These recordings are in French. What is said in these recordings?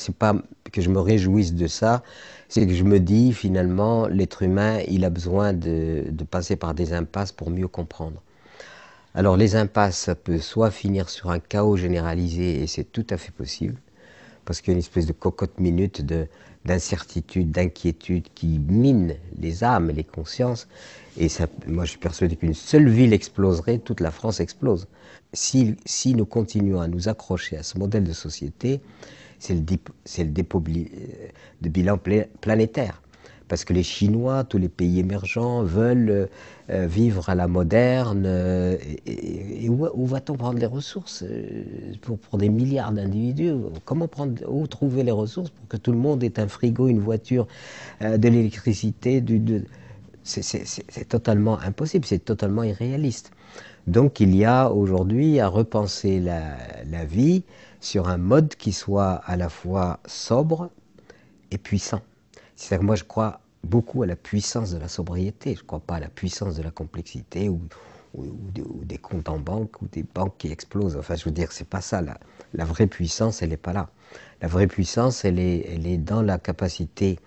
c'est pas que je me réjouisse de ça, c'est que je me dis finalement, l'être humain, il a besoin de, passer par des impasses pour mieux comprendre. Alors les impasses, ça peut soit finir sur un chaos généralisé, et c'est tout à fait possible, parce qu'il y a une espèce de cocotte minute d'incertitude, d'inquiétude qui mine les âmes, les consciences, et ça, moi je suis persuadé qu'une seule ville exploserait, toute la France explose. Si, si nous continuons à nous accrocher à ce modèle de société, c'est le, le, dépôt euh, de bilan planétaire. Parce que les Chinois, tous les pays émergents veulent euh, euh, vivre à la moderne. et, où, va-t-on prendre les ressources pour, des milliards d'individus Comment prendre, où trouver les ressources pour que tout le monde ait un frigo, une voiture, de l'électricité, c'est totalement impossible, c'est totalement irréaliste. Donc il y a aujourd'hui à repenser la vie sur un mode qui soit à la fois sobre et puissant. C'est que moi je crois beaucoup à la puissance de la sobriété, je ne crois pas à la puissance de la complexité ou, des comptes en banque ou des banques qui explosent. Enfin je veux dire, c'est pas ça, la, vraie puissance elle n'est pas là. La vraie puissance elle est dans la capacité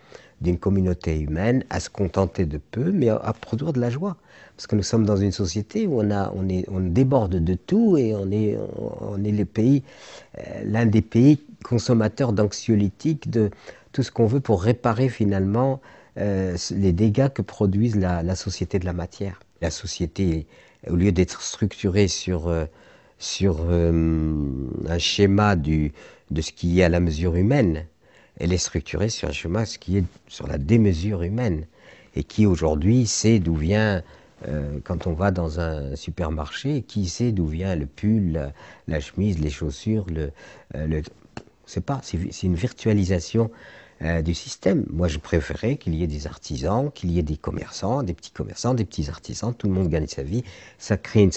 d'une communauté humaine à se contenter de peu, mais à, produire de la joie. Parce que nous sommes dans une société où on, a, on, est, on déborde de tout et on est, on est le pays, euh, l'un des pays consommateurs d'anxiolytiques, de tout ce qu'on veut pour réparer finalement euh, les dégâts que produisent la, société de la matière. La société, au lieu d'être structurée sur, euh, sur un schéma du, de ce qui est à la mesure humaine, elle est structurée sur un chemin ce qui est sur la démesure humaine et qui aujourd'hui sait d'où vient euh, quand on va dans un supermarché, qui sait d'où vient le pull, la, chemise, les chaussures, le, euh, le... c'est pas, c'est une virtualisation euh, du système. Moi, je préférais qu'il y ait des artisans, qu'il y ait des commerçants, des petits commerçants, des petits artisans, tout le monde gagne sa vie. Ça crée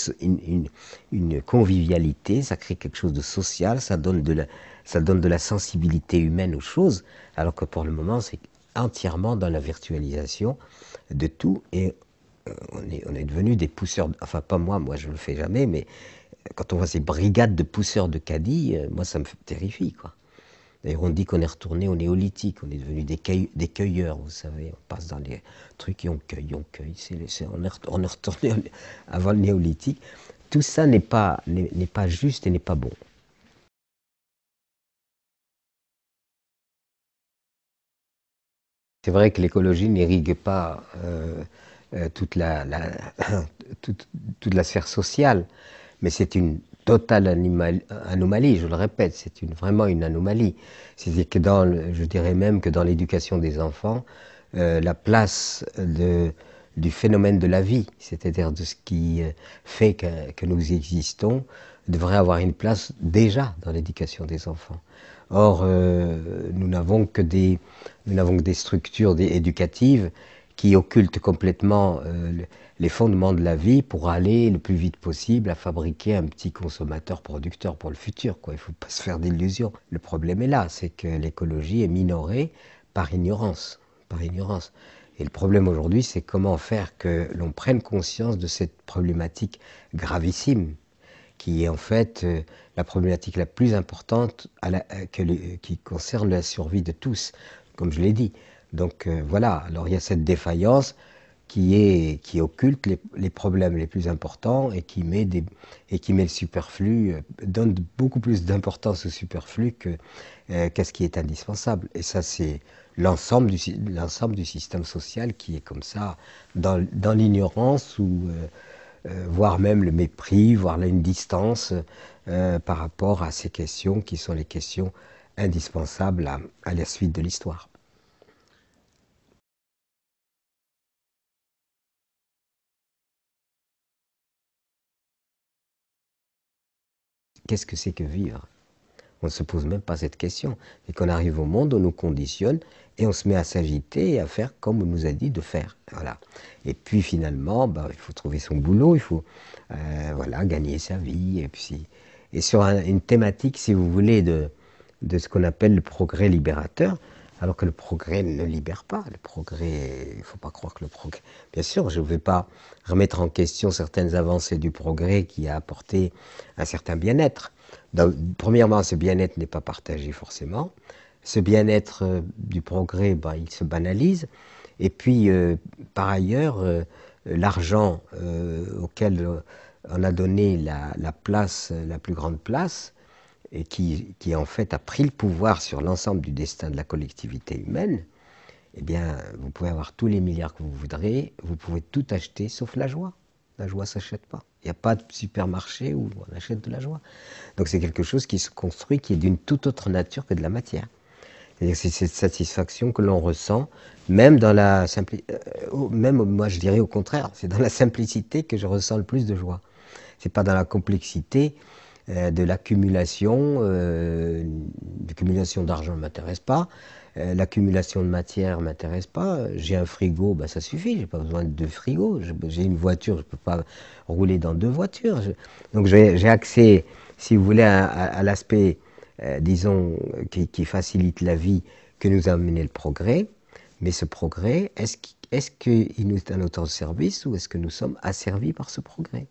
une, convivialité, ça crée quelque chose de social, ça donne de, la, sensibilité humaine aux choses, alors que pour le moment, c'est entièrement dans la virtualisation de tout et euh, on est, on devenu des pousseurs, enfin pas moi, moi je le fais jamais, mais quand on voit ces brigades de pousseurs de caddies, euh, moi ça me terrifie quoi. D'ailleurs, on dit qu'on est retourné au néolithique, on est devenu des, cueilleurs, vous savez. On passe dans les trucs et on cueille, on cueille. on, est, retourné avant le néolithique. Tout ça n'est pas, n'est pas juste et n'est pas bon. C'est vrai que l'écologie n'irrigue pas euh, euh, toute, la, toute, toute, la sphère sociale, mais c'est une totale anomalie, je le répète, c'est vraiment une anomalie. cest que dans, je dirais même que dans l'éducation des enfants, euh, la place du phénomène de la vie, c'est-à-dire de ce qui euh, fait que, nous existons, devrait avoir une place déjà dans l'éducation des enfants. Or, euh, nous n'avons que des, nous n'avons que des structures éducatives qui occulte complètement euh, les fondements de la vie pour aller le plus vite possible à fabriquer un petit consommateur-producteur pour le futur. Quoi. Il ne faut pas se faire d'illusions. Le problème est là, c'est que l'écologie est minorée par ignorance. Par ignorance. Et le problème aujourd'hui, c'est comment faire que l'on prenne conscience de cette problématique gravissime, qui est en fait euh, la problématique la plus importante à euh, qui concerne la survie de tous, comme je l'ai dit. Donc euh, voilà, alors il y a cette défaillance qui, occulte les, problèmes les plus importants et qui met, le superflu, euh, donne beaucoup plus d'importance au superflu que, euh, qu'à ce qui est indispensable. Et ça, c'est l'ensemble du, système social qui est comme ça, dans, l'ignorance ou. voire même le mépris, voire une distance par rapport à ces questions qui sont les questions indispensables à la suite de l'histoire. qu'est-ce que c'est que vivre On ne se pose même pas cette question. Et qu'on arrive au monde, on nous conditionne et on se met à s'agiter et à faire comme on nous a dit de faire. Voilà. Et puis finalement, bah, il faut trouver son boulot, il faut euh, voilà, gagner sa vie. Et, puis, et sur une thématique, si vous voulez, de, de ce qu'on appelle le progrès libérateur, alors que le progrès ne libère pas. Le progrès, il ne faut pas croire que le progrès. Bien sûr, je ne vais pas remettre en question certaines avancées du progrès qui a apporté un certain bien-être. Premièrement, ce bien-être n'est pas partagé forcément. Ce bien-être euh, du progrès, ben, il se banalise. Et puis, euh, par ailleurs, euh, l'argent auquel on a donné la place, la plus grande place, et qui, en fait a pris le pouvoir sur l'ensemble du destin de la collectivité humaine, eh bien, vous pouvez avoir tous les milliards que vous voudrez, vous pouvez tout acheter sauf la joie. La joie ne s'achète pas. Il n'y a pas de supermarché où on achète de la joie. Donc c'est quelque chose qui se construit, qui est d'une toute autre nature que de la matière. cest cette satisfaction que l'on ressent, même dans la simplicité, euh, même moi je dirais au contraire, c'est dans la simplicité que je ressens le plus de joie. C'est pas dans la complexité euh, de l'accumulation. Euh, l'accumulation d'argent ne m'intéresse pas. Euh, l'accumulation de matière ne m'intéresse pas. J'ai un frigo, ben ça suffit. J'ai pas besoin de deux frigos. J'ai une voiture, je ne peux pas rouler dans deux voitures. Donc j'ai accès, si vous voulez, à, l'aspect, disons, qui, facilite la vie, que nous a amené le progrès. Mais ce progrès, est-ce qu'il est nous est à de service ou est-ce que nous sommes asservis par ce progrès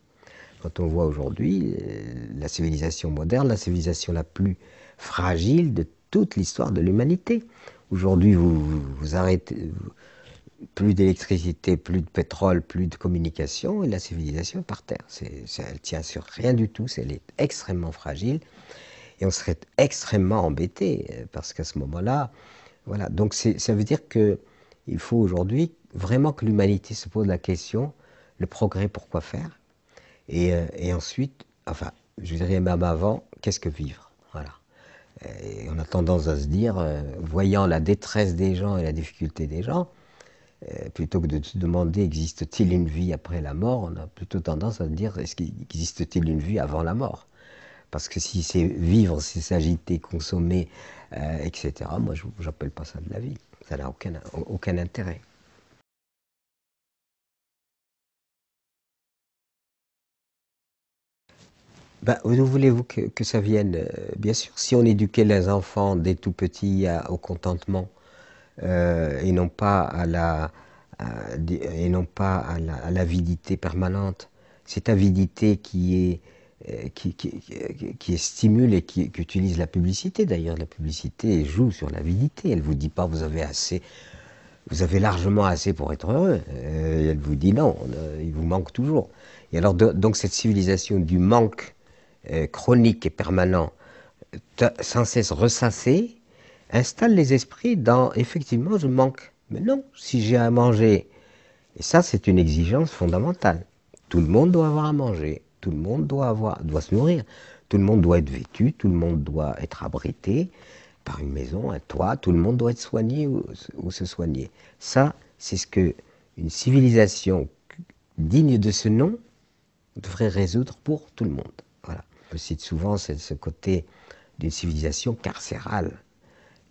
quand on voit aujourd'hui euh, la civilisation moderne, la civilisation la plus fragile de toute l'histoire de l'humanité. Aujourd'hui, vous, arrêtez plus d'électricité, plus de pétrole, plus de communication, et la civilisation est par terre. elle tient sur rien du tout, elle est extrêmement fragile, et on serait extrêmement embêté, euh, parce qu'à ce moment-là, voilà. Donc ça veut dire que il faut aujourd'hui vraiment que l'humanité se pose la question, le progrès, pourquoi faire euh, et, ensuite, enfin, je dirais même avant, qu'est-ce que vivre Voilà. on a tendance à se dire, euh, voyant la détresse des gens et la difficulté des gens, euh, plutôt que de se demander existe-t-il une vie après la mort, on a plutôt tendance à se dire existe-t-il une vie avant la mort Parce que si c'est vivre, c'est s'agiter, consommer, etc., moi je n'appelle pas ça de la vie. Ça n'a aucun intérêt. Bah, voulez-vous que, ça vienne euh, Bien sûr, si on éduquait les enfants dès tout petits au contentement euh, et non pas à la et non pas à l'avidité permanente, cette avidité qui est euh, qui, qui- qui- stimule et qui, utilise la publicité. D'ailleurs, la publicité joue sur l'avidité. Elle vous dit pas vous avez assez, vous avez largement assez pour être heureux. elle vous dit non, il vous manque toujours. Et alors, donc, cette civilisation du manque euh, chronique et permanent, sans cesse ressassé, installe les esprits dans effectivement je manque. Mais non, si j'ai à manger, et ça c'est une exigence fondamentale. Tout le monde doit avoir à manger, tout le monde doit avoir, doit se nourrir, tout le monde doit être vêtu, tout le monde doit être abrité par une maison, un toit, tout le monde doit être soigné ou se soigner. Ça, c'est ce que une civilisation digne de ce nom devrait résoudre pour tout le monde. Je cite souvent, c'est ce côté d'une civilisation carcérale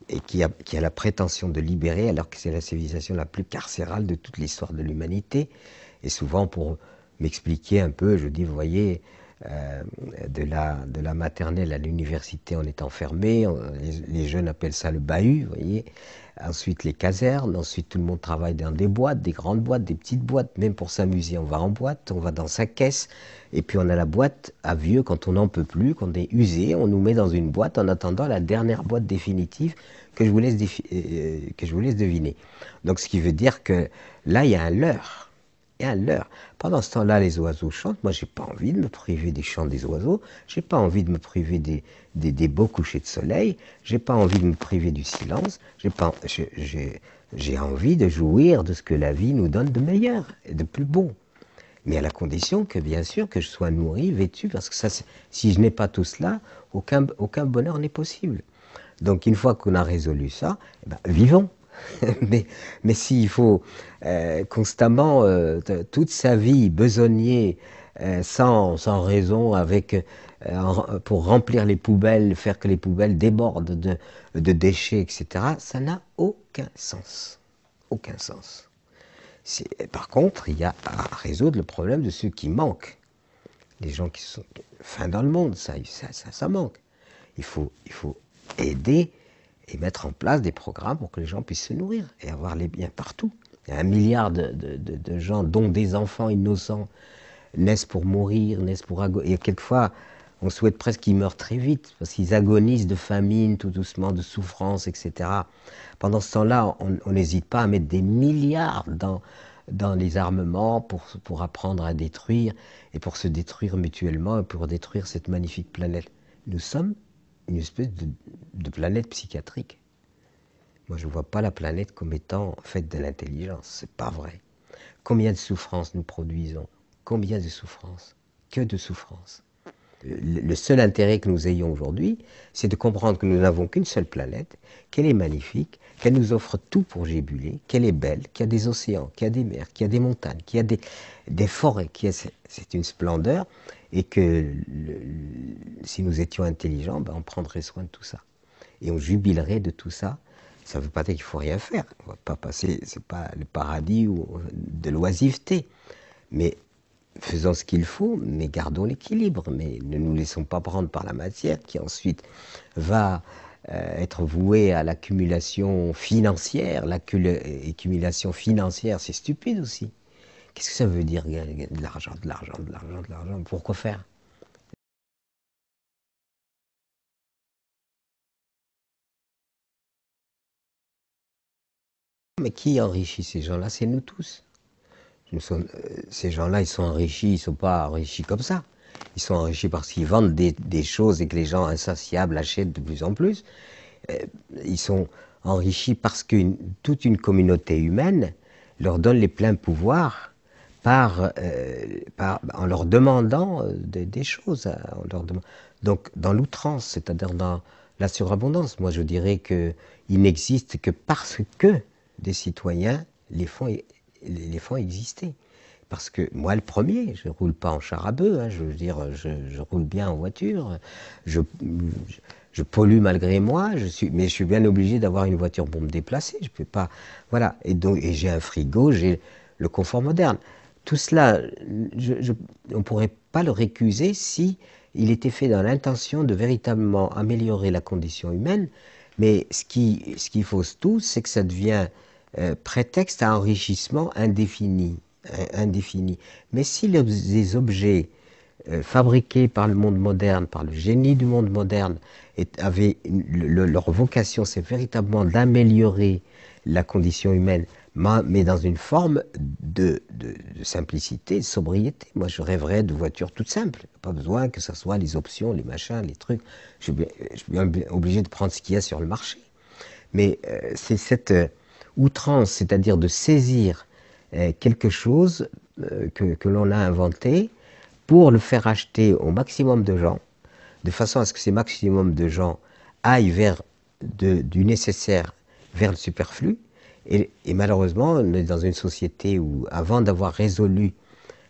et qui a, qui a, la prétention de libérer alors que c'est la civilisation la plus carcérale de toute l'histoire de l'humanité. Et souvent, pour m'expliquer un peu, je dis, vous voyez, euh, de, la, maternelle à l'université, on est enfermé. les, jeunes appellent ça le bahut, vous voyez. Ensuite, les casernes. Ensuite, tout le monde travaille dans des boîtes, des grandes boîtes, des petites boîtes. Même pour s'amuser, on va en boîte, on va dans sa caisse. Et puis, on a la boîte à vieux quand on n'en peut plus, quand on est usé. On nous met dans une boîte en attendant la dernière boîte définitive que je vous laisse, euh, euh, que je vous laisse deviner. Donc, ce qui veut dire que là, il y a un leurre et à l'heure. Pendant ce temps-là, les oiseaux chantent. Moi, j'ai pas envie de me priver des chants des oiseaux. J'ai pas envie de me priver des, des, beaux couchers de soleil. J'ai pas envie de me priver du silence. J'ai pas, j'ai envie de jouir de ce que la vie nous donne de meilleur et de plus beau. Mais à la condition que, bien sûr, que je sois nourri, vêtu, parce que ça, si je n'ai pas tout cela, aucun, aucun bonheur n'est possible. Donc, une fois qu'on a résolu ça, eh ben, vivons. mais, s'il faut euh, constamment, euh, toute sa vie, besogner euh, sans, raison, avec, pour remplir les poubelles, faire que les poubelles débordent de, déchets, etc., ça n'a aucun sens. Aucun sens. Par contre, il y a à résoudre le problème de ceux qui manquent. Les gens qui sont fins dans le monde, ça, ça, ça, ça manque. Il faut, il faut aider et mettre en place des programmes pour que les gens puissent se nourrir et avoir les biens partout. Il y a un milliard de, de, gens, dont des enfants innocents, naissent pour mourir, naissent pour agoniser. Et quelquefois, on souhaite presque qu'ils meurent très vite, parce qu'ils agonisent de famine, tout doucement, de souffrance, etc. Pendant ce temps-là, on n'hésite pas à mettre des milliards dans, dans les armements pour, pour apprendre à détruire, et pour se détruire mutuellement, et pour détruire cette magnifique planète. Nous sommes une espèce de, planète psychiatrique. Moi, je ne vois pas la planète comme étant faite de l'intelligence. C'est pas vrai. Combien de souffrances nous produisons Combien de souffrances Que de souffrances Le seul intérêt que nous ayons aujourd'hui, c'est de comprendre que nous n'avons qu'une seule planète, qu'elle est magnifique, qu'elle nous offre tout pour gébuler, qu'elle est belle, qu'il y a des océans, qu'il y a des mers, qu'il y a des montagnes, qu'il y a des, des forêts, qu'il a... c'est une splendeur et que si nous étions intelligents, ben, on prendrait soin de tout ça. Et on jubilerait de tout ça. Ça ne veut pas dire qu'il faut rien faire. On va pas passer, c'est pas le paradis de l'oisiveté. Mais faisons ce qu'il faut, mais gardons l'équilibre. Mais ne nous laissons pas prendre par la matière qui ensuite va euh, être vouée à l'accumulation financière. L'accumulation financière, c'est stupide aussi. Qu'est-ce que ça veut dire de l'argent, de l'argent, de l'argent, de l'argent Pourquoi faire Mais qui enrichit ces gens-là C'est nous tous. Euh, ces gens-là, ils sont enrichis, ils ne sont pas enrichis comme ça. Ils sont enrichis parce qu'ils vendent des, choses et que les gens insatiables achètent de plus en plus. Euh, ils sont enrichis parce que toute une communauté humaine leur donne les pleins pouvoirs par, euh, bah, en leur demandant euh, des, choses. Hein, en leur Donc dans l'outrance, c'est-à-dire dans la surabondance. Moi je dirais qu'ils n'existe que parce que des citoyens les font, e-, les fonds exister. Parce que moi, le premier, je ne roule pas en char à bœuf, je veux dire, je, roule bien en voiture, je, pollue malgré moi, je mais je suis bien obligé d'avoir une voiture pour me déplacer, je peux pas. Voilà, et donc et j'ai un frigo, j'ai le confort moderne. Tout cela, on ne pourrait pas le récuser si il était fait dans l'intention de véritablement améliorer la condition humaine, mais ce qui, ce fausse tout, c'est que ça devient euh, prétexte à enrichissement indéfini. Euh, indéfini. Mais si les objets euh, fabriqués par le monde moderne, par le génie du monde moderne, avaient, leur vocation, c'est véritablement d'améliorer la condition humaine, mais dans une forme de, simplicité, de sobriété. Moi, je rêverais de voitures toutes simples. Pas besoin que ce soit les options, les machins, les trucs. Je, suis obligé de prendre ce qu'il y a sur le marché. Mais euh, c'est cette euh, outrance, c'est-à-dire de saisir euh, quelque chose que, l'on a inventé pour le faire acheter au maximum de gens, de façon à ce que ces maximum de gens aillent vers de, du nécessaire vers le superflu, et, malheureusement, on est dans une société où, avant d'avoir résolu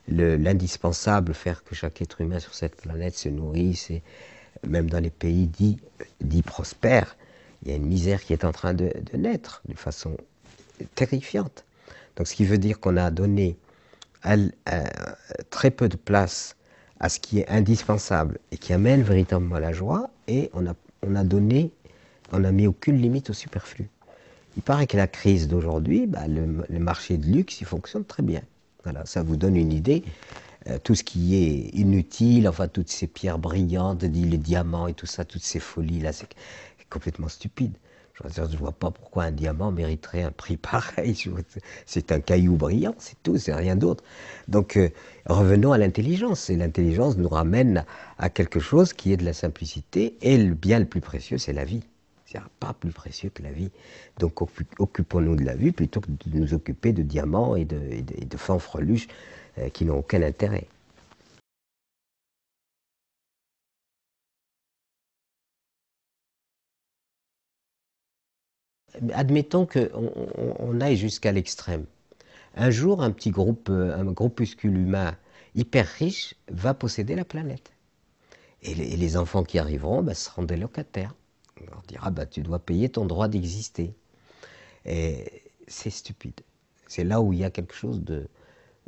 l'indispensable, faire que chaque être humain sur cette planète se nourrisse, et même dans les pays dits, euh, prospères, il y a une misère qui est en train de, naître de façon terrifiante. Donc ce qui veut dire qu'on a donné très peu de place à ce qui est indispensable et qui amène véritablement la joie, et on a, donné, on n'a mis aucune limite au superflu. Il paraît que la crise d'aujourd'hui, bah, le, marché de luxe, il fonctionne très bien. Voilà, ça vous donne une idée. Euh, tout ce qui est inutile, enfin toutes ces pierres brillantes, dit les diamants et tout ça, toutes ces folies là, c'est complètement stupide. Je ne vois pas pourquoi un diamant mériterait un prix pareil. C'est un caillou brillant, c'est tout, c'est rien d'autre. Donc euh, revenons à l'intelligence. Et l'intelligence nous ramène à quelque chose qui est de la simplicité. Et le bien le plus précieux, c'est la vie pas plus précieux que la vie. Donc occupons-nous de la vie plutôt que de nous occuper de diamants et de, fanfreluches euh, qui n'ont aucun intérêt. Admettons qu'on aille jusqu'à l'extrême. Un jour, un petit groupe, euh, un groupuscule humain hyper riche va posséder la planète. Et les, enfants qui arriveront bah, seront des locataires. On leur dira, bah, tu dois payer ton droit d'exister. Et c'est stupide. C'est là où il y a quelque chose de,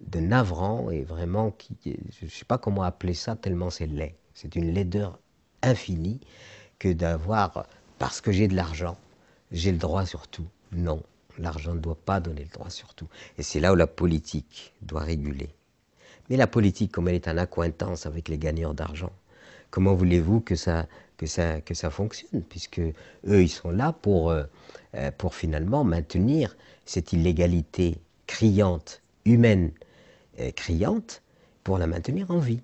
de navrant et vraiment, qui, je ne sais pas comment appeler ça, tellement c'est laid. C'est une laideur infinie que d'avoir, parce que j'ai de l'argent, j'ai le droit sur tout. Non, l'argent ne doit pas donner le droit sur tout. Et c'est là où la politique doit réguler. Mais la politique, comme elle est en accointance avec les gagnants d'argent, comment voulez-vous que ça que ça, que ça fonctionne, puisque eux, ils sont là pour, euh, euh, pour finalement maintenir cette illégalité criante, humaine euh, criante, pour la maintenir en vie.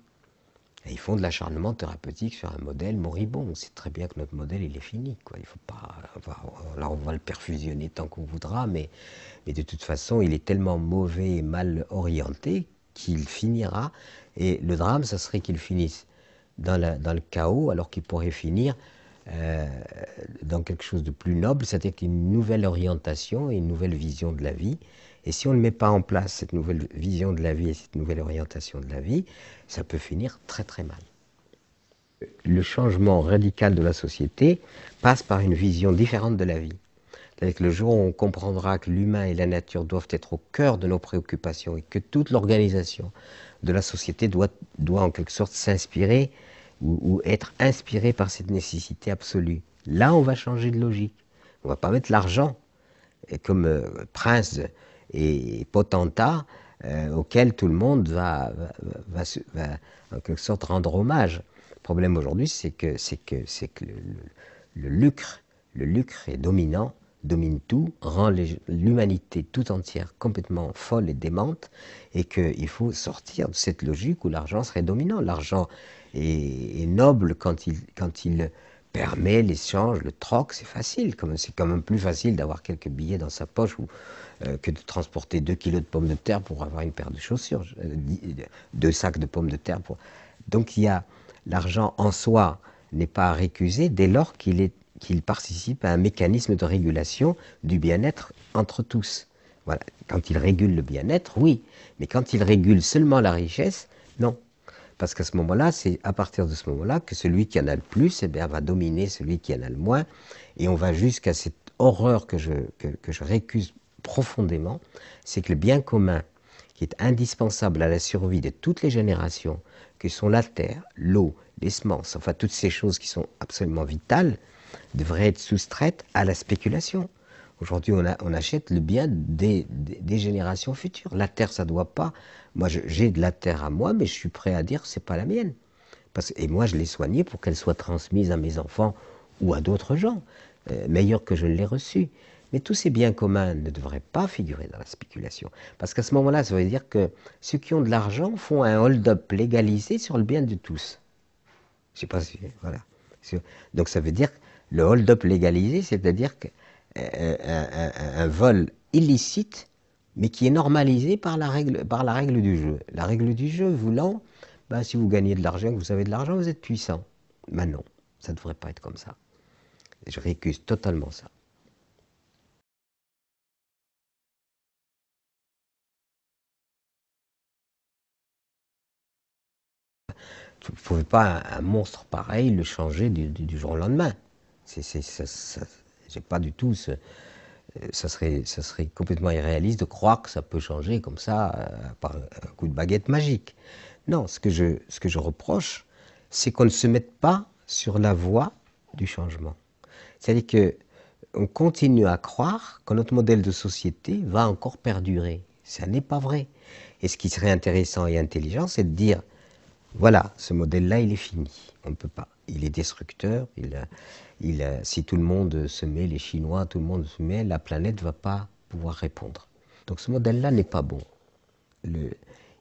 ils font de l'acharnement thérapeutique sur un modèle moribond. c'est très bien que notre modèle, il est fini. Quoi. Il faut pas, alors on va le perfusionner tant qu'on voudra, mais, mais de toute façon, il est tellement mauvais et mal orienté qu'il finira. Et le drame, ça serait qu'il finisse dans, le chaos, alors qu'il pourrait finir euh, dans quelque chose de plus noble, c'est-à-dire une nouvelle orientation et une nouvelle vision de la vie. Et si on ne met pas en place cette nouvelle vision de la vie et cette nouvelle orientation de la vie, ça peut finir très très mal. Le changement radical de la société passe par une vision différente de la vie. C'est-à-dire que le jour où on comprendra que l'humain et la nature doivent être au cœur de nos préoccupations et que toute l'organisation de la société doit, doit en quelque sorte s'inspirer ou, être inspiré par cette nécessité absolue. Là, on va changer de logique. On va pas mettre l'argent euh, comme euh, prince et potentat euh, auquel tout le monde va, va, en quelque sorte rendre hommage. Le problème aujourd'hui, c'est que, que, que le lucre, le lucre est dominant domine tout, rend l'humanité tout entière complètement folle et démente, et qu'il faut sortir de cette logique où l'argent serait dominant. L'argent est, noble quand il, quand il permet l'échange, le troc, c'est facile. C'est quand même plus facile d'avoir quelques billets dans sa poche euh, que de transporter 2 kilos de pommes de terre pour avoir une paire de chaussures, euh, deux sacs de pommes de terre. Donc il y l'argent en soi n'est pas récusé dès lors qu'il est qu'il participe à un mécanisme de régulation du bien-être entre tous. Quand il régule le bien-être, oui, mais quand il régule seulement la richesse, non. Parce qu'à ce moment-là, c'est à partir de ce moment-là que celui qui en a le plus eh va dominer celui qui en a le moins, et on va jusqu'à cette horreur que, que je récuse profondément, c'est que le bien commun, qui est indispensable à la survie de toutes les générations, que sont la terre, l'eau, les semences, enfin toutes ces choses qui sont absolument vitales, devrait être soustraite à la spéculation. Aujourd'hui, on, achète le bien des, générations futures. La terre, ça ne doit pas. Moi, j'ai de la terre à moi, mais je suis prêt à dire ce n'est pas la mienne. et moi, je l'ai soignée pour qu'elle soit transmise à mes enfants ou à d'autres gens, euh, Meilleur meilleurs que je ne l'ai reçue. Mais tous ces biens communs ne devraient pas figurer dans la spéculation. Parce qu'à ce moment-là, ça veut dire que ceux qui ont de l'argent font un hold-up légalisé sur le bien de tous. Je sais pas si. Voilà. Donc ça veut dire que le hold-up légalisé, c'est-à-dire euh, un, vol illicite, mais qui est normalisé par la règle, par la règle du jeu. La règle du jeu voulant, ben, si vous gagnez de l'argent, que vous avez de l'argent, vous êtes puissant. Ben non, ça ne devrait pas être comme ça. Je récuse totalement ça. Vous ne pouvez pas un monstre pareil le changer du jour au lendemain. J'ai pas du tout ce, euh, ça serait, ça serait complètement irréaliste de croire que ça peut changer comme ça euh, par un coup de baguette magique. Non, ce que je, ce que je reproche, c'est qu'on ne se mette pas sur la voie du changement. C'est-à-dire que on continue à croire que notre modèle de société va encore perdurer. Ça n'est pas vrai. Et ce qui serait intéressant et intelligent, c'est de dire voilà, ce modèle-là, il est fini. On ne peut pas il est destructeur. Il, euh, il, euh, si tout le monde se met, les Chinois, tout le monde se met, la planète ne va pas pouvoir répondre. Donc ce modèle-là n'est pas bon.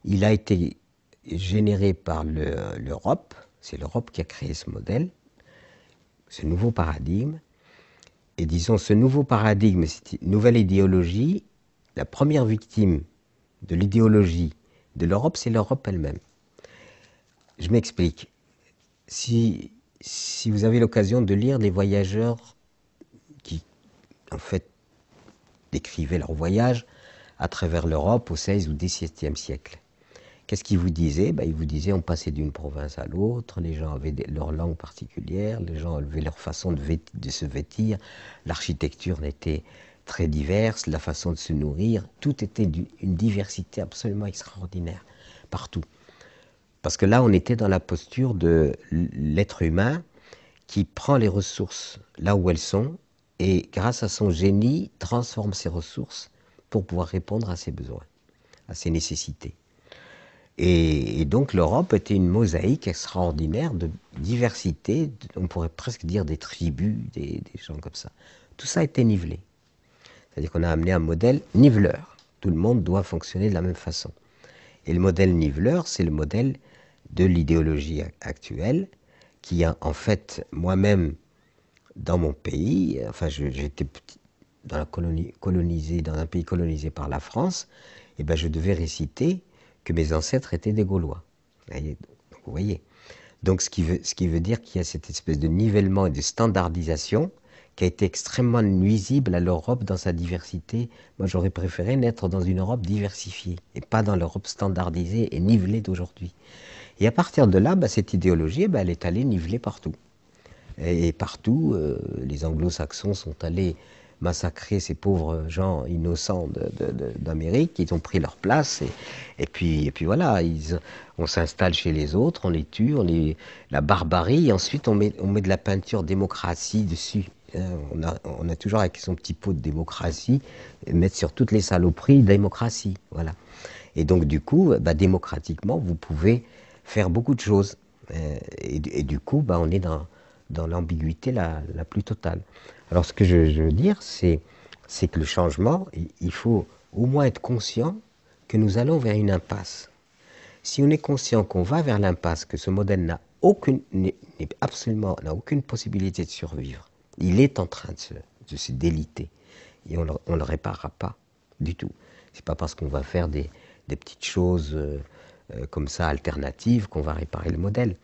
il a été généré par l'Europe. C'est l'Europe qui a créé ce modèle, ce nouveau paradigme. Et disons, ce nouveau paradigme, cette nouvelle idéologie, la première victime de l'idéologie de l'Europe, c'est l'Europe elle-même. Je m'explique si, vous avez l'occasion de lire les voyageurs qui, en fait, décrivaient leur voyage à travers l'Europe au XVIe ou XVIIe siècle. Qu'est-ce qu'ils vous disaient ben, Ils vous disaient on passait d'une province à l'autre, les gens avaient leur langue particulière, les gens avaient leur façon de, se vêtir, l'architecture n'était très diverse, la façon de se nourrir, tout était d'une une diversité absolument extraordinaire, partout. Parce que là, on était dans la posture de l'être humain qui prend les ressources là où elles sont et, grâce à son génie, transforme ces ressources pour pouvoir répondre à ses besoins, à ses nécessités. Et, donc l'Europe était une mosaïque extraordinaire de diversité, on pourrait presque dire des tribus, des, des, gens comme ça. Tout ça a été nivelé. C'est-à-dire qu'on a amené un modèle niveleur. Tout le monde doit fonctionner de la même façon. Et le modèle niveleur, c'est le modèle de l'idéologie actuelle, qui a en fait moi-même dans mon pays, enfin j'étais dans la colonie, colonisé dans un pays colonisé par la France, et eh ben je devais réciter que mes ancêtres étaient des Gaulois. Vous voyez, donc, ce qui ce qui veut dire qu'il y a cette espèce de nivellement et de standardisation qui a été extrêmement nuisible à l'Europe dans sa diversité. Moi, j'aurais préféré naître dans une Europe diversifiée et pas dans l'Europe standardisée et nivelée d'aujourd'hui. Et à partir de là, bah, cette idéologie, eh ben, elle est allée niveler partout. Et, partout, euh, les anglo-saxons sont allés massacrer ces pauvres gens innocents d'Amérique, ils ont pris leur place, et, puis, et puis voilà, on s'installe chez les autres, on les tue, on les, la barbarie, et ensuite on met, on met de la peinture démocratie dessus. Hein, on a, toujours avec son petit pot de démocratie, mettre sur toutes les saloperies démocratie. Voilà. Et donc du coup, bah, démocratiquement, vous pouvez faire beaucoup de choses. Euh, et, du coup, bah, on est dans, dans l'ambiguïté la, la, plus totale. Alors ce que je, veux dire, c'est, c'est que le changement, il faut au moins être conscient que nous allons vers une impasse. Si on est conscient qu'on va vers l'impasse, que ce modèle n'a aucune, absolument, aucune possibilité de survivre, il est en train de se, de déliter et on ne le, réparera pas du tout. C'est pas parce qu'on va faire des, des petites choses. Euh, euh, comme ça alternative, qu'on va réparer le modèle.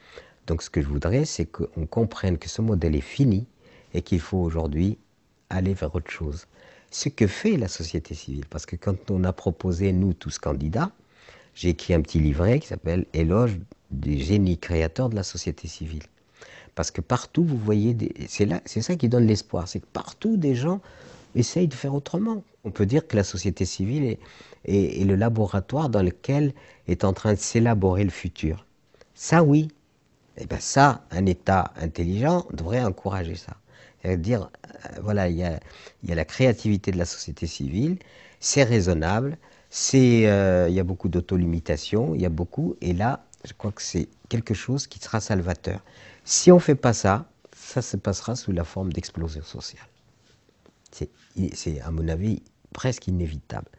Donc ce que je voudrais, c'est qu'on comprenne que ce modèle est fini et qu'il faut aujourd'hui aller vers autre chose. Ce que fait la société civile, parce que quand on a proposé, nous tous candidats, j'ai écrit un petit livret qui s'appelle Éloge des génies créateurs de la société civile. Parce que partout, vous voyez, des... c'est ça qui donne l'espoir, c'est que partout des gens essaye de faire autrement. On peut dire que la société civile est, le laboratoire dans lequel est en train de s'élaborer le futur. Ça, oui. Et eh bien ça, un État intelligent devrait encourager ça. cest dire euh, voilà, il y, a, la créativité de la société civile, c'est raisonnable, c'est, euh, il y a beaucoup d'autolimitation, il y a beaucoup, et là, je crois que c'est quelque chose qui sera salvateur. Si on ne fait pas ça, ça se passera sous la forme d'explosion sociale. C'est, à mon avis, presque inévitable.